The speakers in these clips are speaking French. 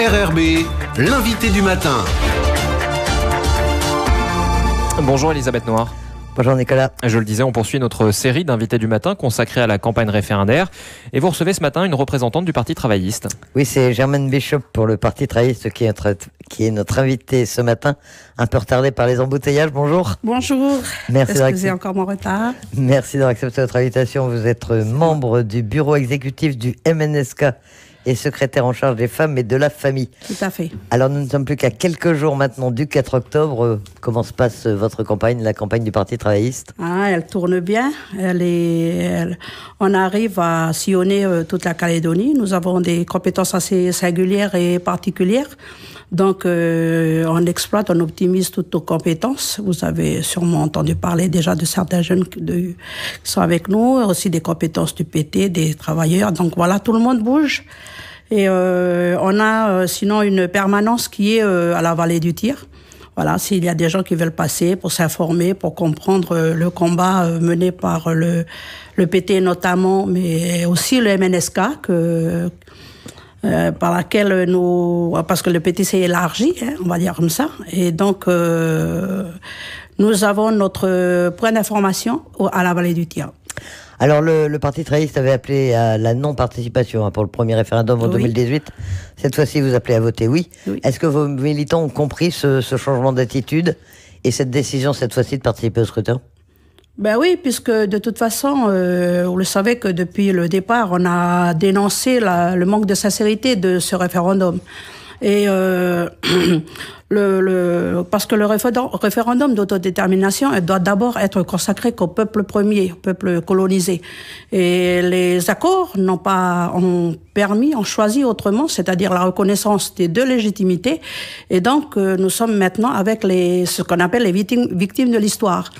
RRB, l'invité du matin. Bonjour Elisabeth Noir. Bonjour Nicolas. Je le disais, on poursuit notre série d'invités du matin consacrée à la campagne référendaire. Et vous recevez ce matin une représentante du Parti travailliste. Oui, c'est Germaine Bishop pour le Parti travailliste qui est, notre, qui invitée ce matin, un peu retardée par les embouteillages. Bonjour. Bonjour. Merci d'accepter encore mon retard. Merci d'avoir accepté notre invitation. Vous êtes membre du bureau exécutif du MNSK et secrétaire en charge des femmes et de la famille. Tout à fait. Alors nous ne sommes plus qu'à quelques jours maintenant du 4 octobre. Euh, comment se passe euh, votre campagne, la campagne du Parti travailliste ah, Elle tourne bien. Elle est, on arrive à sillonner euh, toute la Calédonie. Nous avons des compétences assez singulières et particulières. Donc, euh, on exploite, on optimise toutes nos compétences. Vous avez sûrement entendu parler déjà de certains jeunes de, qui sont avec nous, aussi des compétences du PT, des travailleurs. Donc voilà, tout le monde bouge. Et euh, on a euh, sinon une permanence qui est euh, à la vallée du tir. Voilà, s'il y a des gens qui veulent passer pour s'informer, pour comprendre euh, le combat mené par le, le PT notamment, mais aussi le MNSK que euh, par laquelle nous, parce que le PT s'est élargi, hein, on va dire comme ça, et donc euh, nous avons notre point d'information à la vallée du Tiers. Alors le, le Parti trahiste avait appelé à la non-participation hein, pour le premier référendum en 2018. Cette fois-ci, vous appelez à voter oui. oui. Est-ce que vos militants ont compris ce, ce changement d'attitude et cette décision cette fois-ci de participer au scrutin ben oui, puisque de toute façon, euh, on le savait que depuis le départ, on a dénoncé la, le manque de sincérité de ce référendum. Et euh, euh le, le, parce que le référendum d'autodétermination doit d'abord être consacré qu'au peuple premier, au peuple colonisé. Et les accords n'ont pas ont permis, ont choisi autrement, c'est-à-dire la reconnaissance des deux légitimités. Et donc, euh, nous sommes maintenant avec les, ce qu'on appelle les victimes, victimes de l'histoire.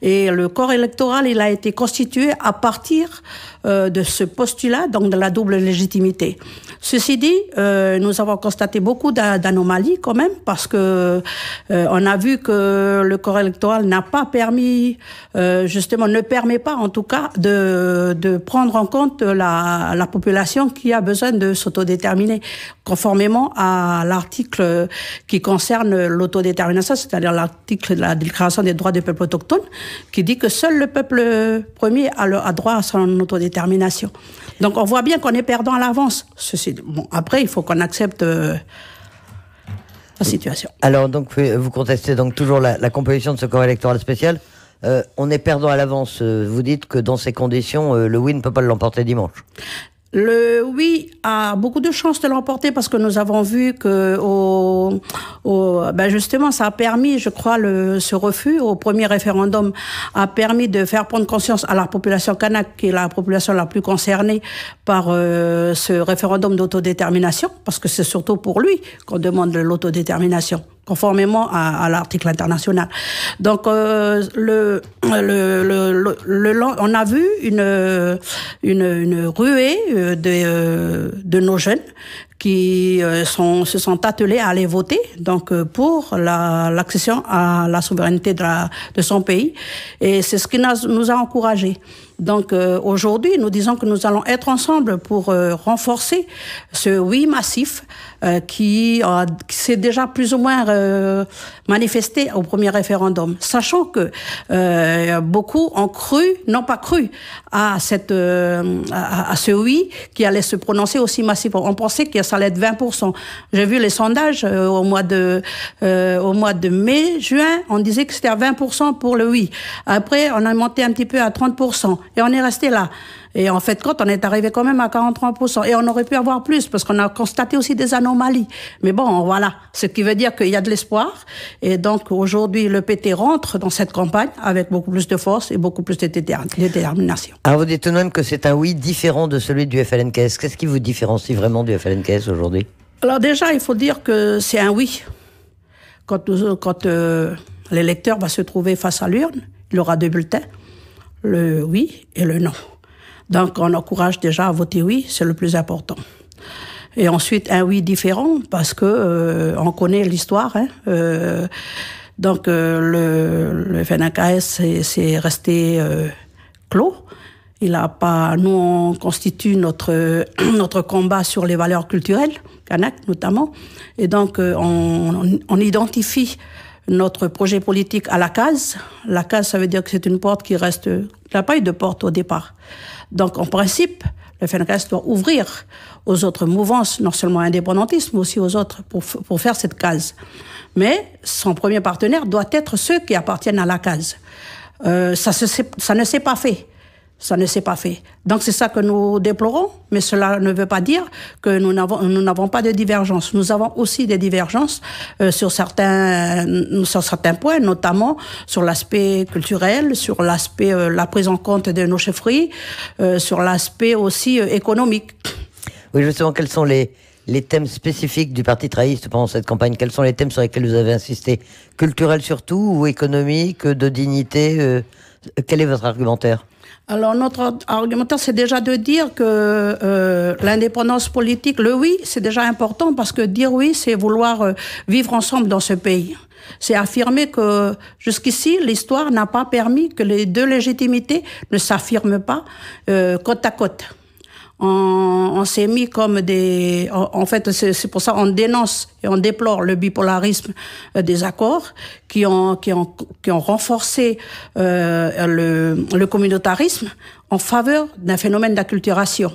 Et le corps électoral, il a été constitué à partir euh, de ce postulat, donc de la double légitimité. Ceci dit, euh, nous avons constaté beaucoup d'anomalies quand même, parce que euh, on a vu que le corps électoral n'a pas permis, euh, justement, ne permet pas, en tout cas, de, prendre en compte la, population qui a besoin de s'autodéterminer, conformément à l'article qui concerne l'autodétermination, c'est-à-dire l'article de la Déclaration des droits des peuples autochtones, qui dit que seul le peuple premier a, droit à son autodétermination. Donc on voit bien qu'on est perdant à l'avance. Ceci, bon, après, il faut qu'on accepte. Euh, situation. Alors, donc, vous contestez donc toujours la, composition de ce corps électoral spécial. Euh, on est perdant à l'avance. Euh, vous dites que dans ces conditions, euh, le win ne peut pas l'emporter dimanche. Le oui a beaucoup de chances de l'emporter parce que nous avons vu que au, ben justement ça a permis, je crois, le, ce refus au premier référendum a permis de faire prendre conscience à la population kanak, qui est la population la plus concernée par euh, ce référendum d'autodétermination, parce que c'est surtout pour lui qu'on demande l'autodétermination conformément à, l'article international. Donc euh, le, le, on a vu une une, ruée euh, de euh, de nos jeunes qui se sont attelés à aller voter donc pour l'accession à la souveraineté de, de son pays et c'est ce qui nous a encouragés. Donc euh, aujourd'hui, nous disons que nous allons être ensemble pour euh, renforcer ce oui massif euh, qui, qui s'est déjà plus ou moins manifesté au premier référendum, sachant que beaucoup ont cru, n'ont pas cru, à cette à, ce oui qui allait se prononcer aussi massif. On pensait que ça allait être 20 J'ai vu les sondages au mois de au mois de mai, juin, on disait que c'était à 20 pour le oui. Après, on a monté un petit peu à 30 et on est resté là. Et en fait, quand on est arrivé quand même à 43%, et on aurait pu avoir plus, parce qu'on a constaté aussi des anomalies. Mais bon, voilà, ce qui veut dire qu'il y a de l'espoir. Et donc, aujourd'hui, le PT rentre dans cette campagne avec beaucoup plus de force et beaucoup plus de détermination. Alors, ah, vous dites même que c'est un oui différent de celui du FLNKS. Qu'est-ce qui vous différencie vraiment du FLNKS aujourd'hui Alors déjà, il faut dire que c'est un oui. Quand, euh, quand euh, l'électeur va se trouver face à l'urne, il aura deux bulletins le oui et le non. Donc, on encourage déjà à voter oui, c'est le plus important. Et ensuite, un oui différent, parce que euh, on connaît l'histoire. Hein, euh, donc, euh, le, le FNKS, c'est resté clos. Il a pas. Nous, on constitue notre notre combat sur les valeurs culturelles, Kanak notamment, et donc on, on identifie notre projet politique à la case. La case, ça veut dire que c'est une porte qui reste... la paille pas eu de porte au départ. Donc, en principe, le FNKS doit ouvrir aux autres mouvances, non seulement indépendantistes, mais aussi aux autres, pour, pour faire cette case. Mais son premier partenaire doit être ceux qui appartiennent à la case. Euh, ça, se, ça ne s'est pas fait ça ne s'est pas fait. Donc c'est ça que nous déplorons, mais cela ne veut pas dire que nous n'avons pas de divergences. Nous avons aussi des divergences euh, euh, sur certains points, notamment sur l'aspect culturel, sur l'aspect euh, la prise en compte de nos chefferies, sur l'aspect aussi économique. Oui, justement, quels sont les les thèmes spécifiques du Parti trahiste pendant cette campagne Quels sont les thèmes sur lesquels vous avez insisté Culturel surtout ou économique, de dignité Quel est votre argumentaire alors notre argumentaire, c'est déjà de dire que euh, l'indépendance politique, le oui, c'est déjà important parce que dire oui, c'est vouloir euh, vivre ensemble dans ce pays. C'est affirmer que jusqu'ici, l'histoire n'a pas permis que les deux légitimités ne s'affirment pas euh, côte à côte on, on s'est mis comme des... En, fait, c'est pour ça on dénonce et on déplore le bipolarisme euh, des accords qui ont, qui ont, qui ont renforcé euh, le, le communautarisme en faveur d'un phénomène d'acculturation.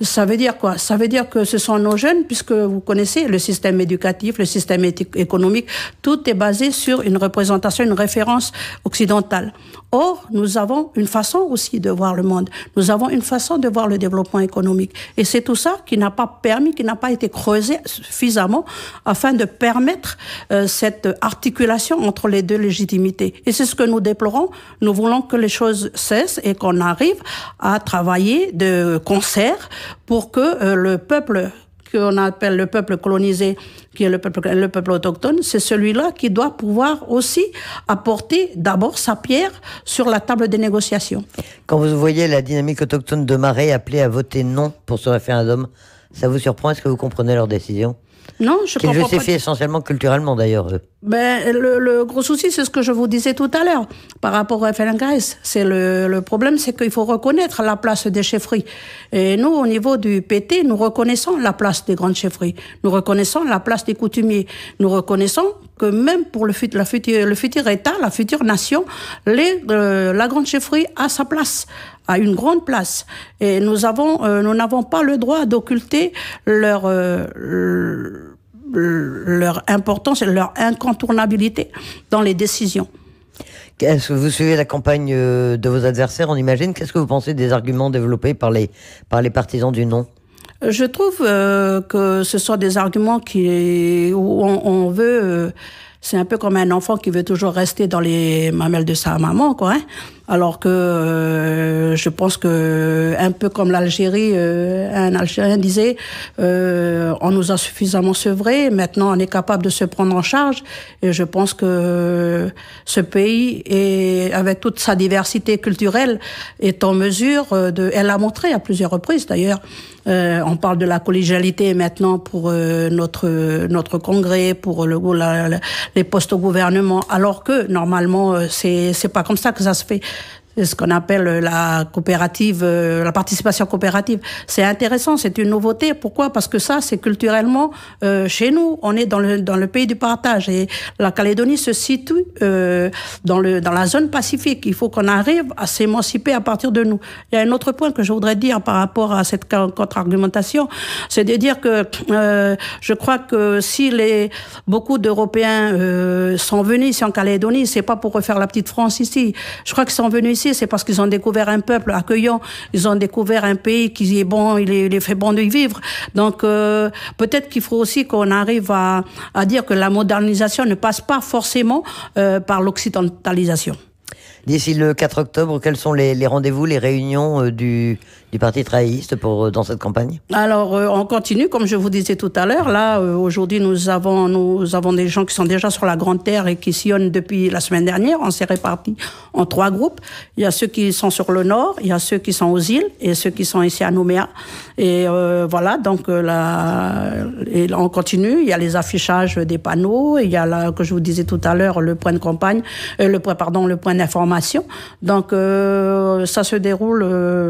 Ça veut dire quoi Ça veut dire que ce sont nos jeunes, puisque vous connaissez le système éducatif, le système économique, tout est basé sur une représentation, une référence occidentale. Or, nous avons une façon aussi de voir le monde. Nous avons une façon de voir le développement économique. Et c'est tout ça qui n'a pas permis, qui n'a pas été creusé suffisamment afin de permettre euh, cette articulation entre les deux légitimités. Et c'est ce que nous déplorons. Nous voulons que les choses cessent et qu'on arrive à travailler de concert pour que euh, le peuple qu'on appelle le peuple colonisé, qui est le peuple, autochtone, c'est celui-là qui doit pouvoir aussi apporter d'abord sa pierre sur la table des négociations. Quand vous voyez la dynamique autochtone de Marais appelée à voter non pour ce référendum, ça vous surprend Est-ce que vous comprenez leur décision non, je pense pas. fait essentiellement culturellement d'ailleurs. Ben, le, gros souci, c'est ce que je vous disais tout à l'heure par rapport au FLNKS. C'est le, le, problème, c'est qu'il faut reconnaître la place des chefferies. Et nous, au niveau du PT, nous reconnaissons la place des grandes chefferies. Nous reconnaissons la place des coutumiers. Nous reconnaissons que même pour le, le futur État, la future nation, les, euh, la grande chefferie a sa place à une grande place. Et nous avons, euh, nous n'avons pas le droit d'occulter leur euh, leur importance et leur incontournabilité dans les décisions. Est-ce que vous suivez la campagne euh, de vos adversaires, on imagine Qu'est-ce que vous pensez des arguments développés par les, par les partisans du non Je trouve que ce sont des arguments qui, où on veut c'est un peu comme un enfant qui veut toujours rester dans les mamelles de sa maman, quoi. Hein. Alors que euh, je pense que un peu comme l'Algérie, euh, un Algérien disait, euh, on nous a suffisamment sevré, maintenant on est capable de se prendre en charge. Et je pense que ce pays avec toute sa diversité culturelle, est en mesure de. Elle l'a montré à plusieurs reprises d'ailleurs euh, on parle de la collégialité maintenant pour euh, notre notre congrès, pour le, les postes au gouvernement, alors que normalement euh, c'est c'est pas comme ça que ça se fait ce qu'on appelle la coopérative, euh, la participation coopérative. C'est intéressant, c'est une nouveauté. Pourquoi Parce que ça, c'est culturellement euh, chez nous. On est dans le dans le pays du partage et la Calédonie se situe euh, dans le dans la zone pacifique. Il faut qu'on arrive à s'émanciper à partir de nous. Il y a un autre point que je voudrais dire par rapport à cette contre-argumentation, c'est de dire que je crois que si les beaucoup d'Européens sont venus ici en Calédonie, c'est pas pour refaire la petite France ici. Je crois qu'ils sont venus ici c'est parce qu'ils ont découvert un peuple accueillant, ils ont découvert un pays qui est bon, il, est, fait bon de vivre. Donc euh, peut-être qu'il faut aussi qu'on arrive à, dire que la modernisation ne passe pas forcément euh, par l'occidentalisation. D'ici le 4 octobre, quels sont les rendez-vous, les réunions euh, du du parti travailliste pour, euh, dans cette campagne Alors, euh, on continue, comme je vous disais tout à l'heure. Là, euh, aujourd'hui, nous avons, nous avons des gens qui sont déjà sur la Grande Terre et qui sillonnent depuis la semaine dernière. On s'est répartis en trois groupes. Il y a ceux qui sont sur le nord, il y a ceux qui sont aux îles et ceux qui sont ici à Nouméa. Et voilà, donc là, et là, on continue. Il y a les affichages des panneaux, il y a, là, que je vous disais tout à l'heure, le point de campagne, le, pardon, le point d'information. Donc, ça se déroule,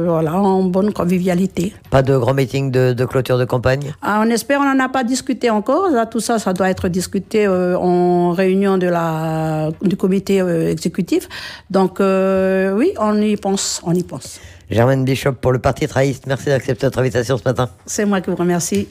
voilà, en bonne convivialité. Pas de grand meeting de, clôture de campagne ah, On espère, on n'en a pas discuté encore. tout ça, ça doit être discuté euh, en réunion de la, du comité euh, exécutif. Donc euh, oui, on y pense, on y pense. Germaine Bishop pour le Parti Trahiste, merci d'accepter notre invitation ce matin. C'est moi qui vous remercie.